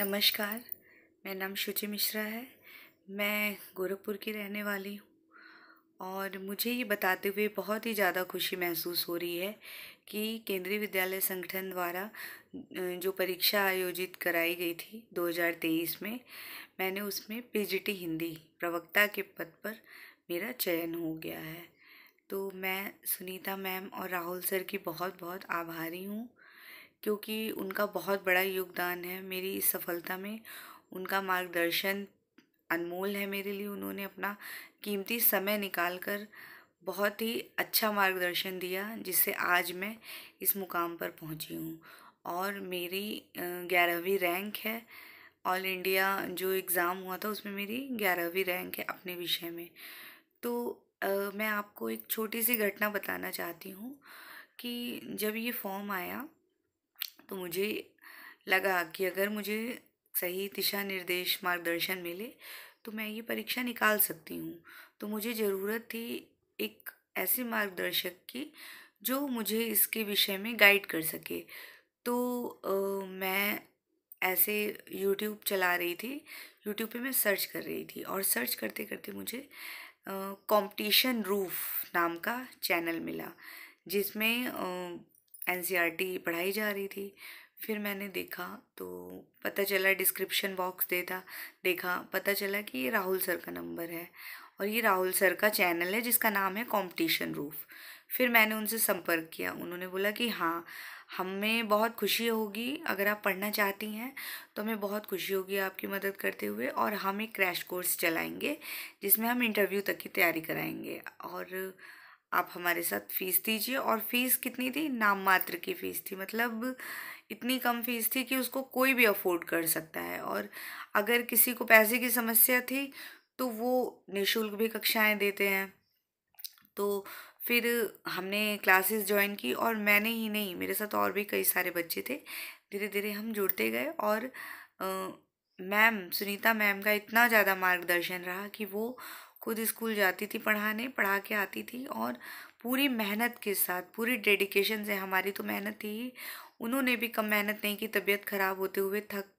नमस्कार मेरा नाम शुचि मिश्रा है मैं गोरखपुर की रहने वाली हूँ और मुझे ये बताते हुए बहुत ही ज़्यादा खुशी महसूस हो रही है कि केंद्रीय विद्यालय संगठन द्वारा जो परीक्षा आयोजित कराई गई थी 2023 में मैंने उसमें पीजीटी हिंदी प्रवक्ता के पद पर मेरा चयन हो गया है तो मैं सुनीता मैम और राहुल सर की बहुत बहुत आभारी हूँ क्योंकि उनका बहुत बड़ा योगदान है मेरी इस सफलता में उनका मार्गदर्शन अनमोल है मेरे लिए उन्होंने अपना कीमती समय निकाल कर बहुत ही अच्छा मार्गदर्शन दिया जिससे आज मैं इस मुकाम पर पहुंची हूँ और मेरी ग्यारहवीं रैंक है ऑल इंडिया जो एग्ज़ाम हुआ था उसमें मेरी ग्यारहवीं रैंक है अपने विषय में तो आ, मैं आपको एक छोटी सी घटना बताना चाहती हूँ कि जब ये फॉर्म आया तो मुझे लगा कि अगर मुझे सही दिशा निर्देश मार्गदर्शन मिले तो मैं ये परीक्षा निकाल सकती हूँ तो मुझे ज़रूरत थी एक ऐसे मार्गदर्शक की जो मुझे इसके विषय में गाइड कर सके तो आ, मैं ऐसे यूट्यूब चला रही थी यूट्यूब पे मैं सर्च कर रही थी और सर्च करते करते मुझे कंपटीशन रूफ नाम का चैनल मिला जिसमें एन पढ़ाई जा रही थी फिर मैंने देखा तो पता चला डिस्क्रिप्शन बॉक्स दे था देखा पता चला कि ये राहुल सर का नंबर है और ये राहुल सर का चैनल है जिसका नाम है कंपटीशन रूफ फिर मैंने उनसे संपर्क किया उन्होंने बोला कि हाँ हमें बहुत खुशी होगी अगर आप पढ़ना चाहती हैं तो हमें बहुत खुशी होगी आपकी मदद करते हुए और हम एक क्रैश कोर्स चलाएंगे जिसमें हम इंटरव्यू तक की तैयारी कराएंगे और आप हमारे साथ फ़ीस दीजिए और फ़ीस कितनी थी नाम मात्र की फ़ीस थी मतलब इतनी कम फ़ीस थी कि उसको कोई भी अफोर्ड कर सकता है और अगर किसी को पैसे की समस्या थी तो वो निशुल्क भी कक्षाएं देते हैं तो फिर हमने क्लासेस ज्वाइन की और मैंने ही नहीं मेरे साथ और भी कई सारे बच्चे थे धीरे धीरे हम जुड़ते गए और मैम सुनीता मैम का इतना ज़्यादा मार्गदर्शन रहा कि वो खुद स्कूल जाती थी पढ़ाने पढ़ा के आती थी और पूरी मेहनत के साथ पूरी डेडिकेशन से हमारी तो मेहनत थी ही उन्होंने भी कम मेहनत नहीं की तबीयत ख़राब होते हुए थक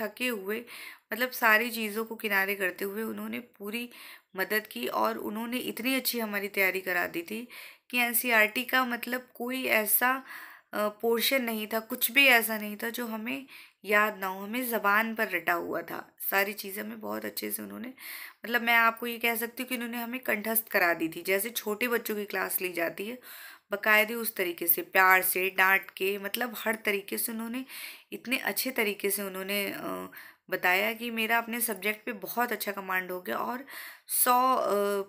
थके हुए मतलब सारी चीज़ों को किनारे करते हुए उन्होंने पूरी मदद की और उन्होंने इतनी अच्छी हमारी तैयारी करा दी थी कि एन e का मतलब कोई ऐसा पोर्शन नहीं था कुछ भी ऐसा नहीं था जो हमें याद ना हो हमें ज़बान पर रटा हुआ था सारी चीज़ें हमें बहुत अच्छे से उन्होंने मतलब मैं आपको ये कह सकती हूँ कि उन्होंने हमें कंठस्थ करा दी थी जैसे छोटे बच्चों की क्लास ली जाती है बाकायदे उस तरीके से प्यार से डांट के मतलब हर तरीके से उन्होंने इतने अच्छे तरीके से उन्होंने बताया कि मेरा अपने सब्जेक्ट पे बहुत अच्छा कमांड हो गया और सौ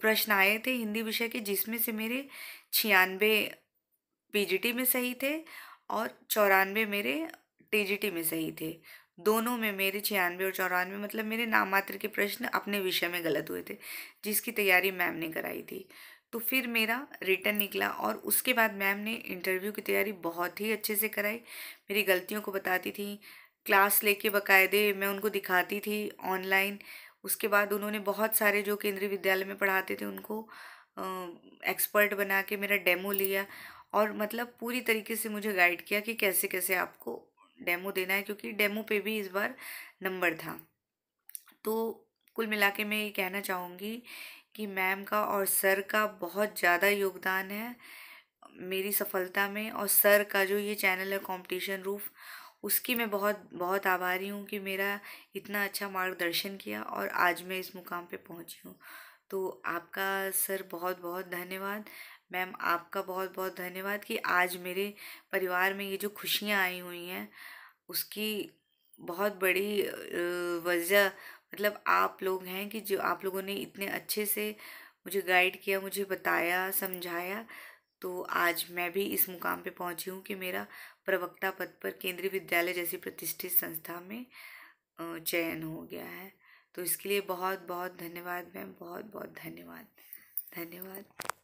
प्रश्न आए थे हिंदी विषय के जिसमें से मेरे छियानवे पीजीटी में सही थे और चौरानवे मेरे टीजीटी में सही थे दोनों में मेरे छियानवे और चौरानवे मतलब मेरे नामात्र के प्रश्न अपने विषय में गलत हुए थे जिसकी तैयारी मैम ने कराई थी तो फिर मेरा रिटर्न निकला और उसके बाद मैम ने इंटरव्यू की तैयारी बहुत ही अच्छे से कराई मेरी गलतियों को बताती थी क्लास लेके बकायदे मैं उनको दिखाती थी ऑनलाइन उसके बाद उन्होंने बहुत सारे जो केंद्रीय विद्यालय में पढ़ाते थे उनको एक्सपर्ट बना के मेरा डेमो लिया और मतलब पूरी तरीके से मुझे गाइड किया कि कैसे कैसे आपको डेमो देना है क्योंकि डेमो पे भी इस बार नंबर था तो कुल मिला के मैं ये कहना चाहूँगी कि मैम का और सर का बहुत ज़्यादा योगदान है मेरी सफलता में और सर का जो ये चैनल है कंपटीशन रूफ उसकी मैं बहुत बहुत आभारी हूँ कि मेरा इतना अच्छा मार्गदर्शन किया और आज मैं इस मुकाम पे पहुँची हूँ तो आपका सर बहुत बहुत धन्यवाद मैम आपका बहुत बहुत धन्यवाद कि आज मेरे परिवार में ये जो खुशियाँ आई हुई हैं उसकी बहुत बड़ी वजह मतलब आप लोग हैं कि जो आप लोगों ने इतने अच्छे से मुझे गाइड किया मुझे बताया समझाया तो आज मैं भी इस मुकाम पे पहुंची हूँ कि मेरा प्रवक्ता पद पर केंद्रीय विद्यालय जैसी प्रतिष्ठित संस्था में चयन हो गया है तो इसके लिए बहुत बहुत धन्यवाद मैम बहुत बहुत धन्यवाद धन्यवाद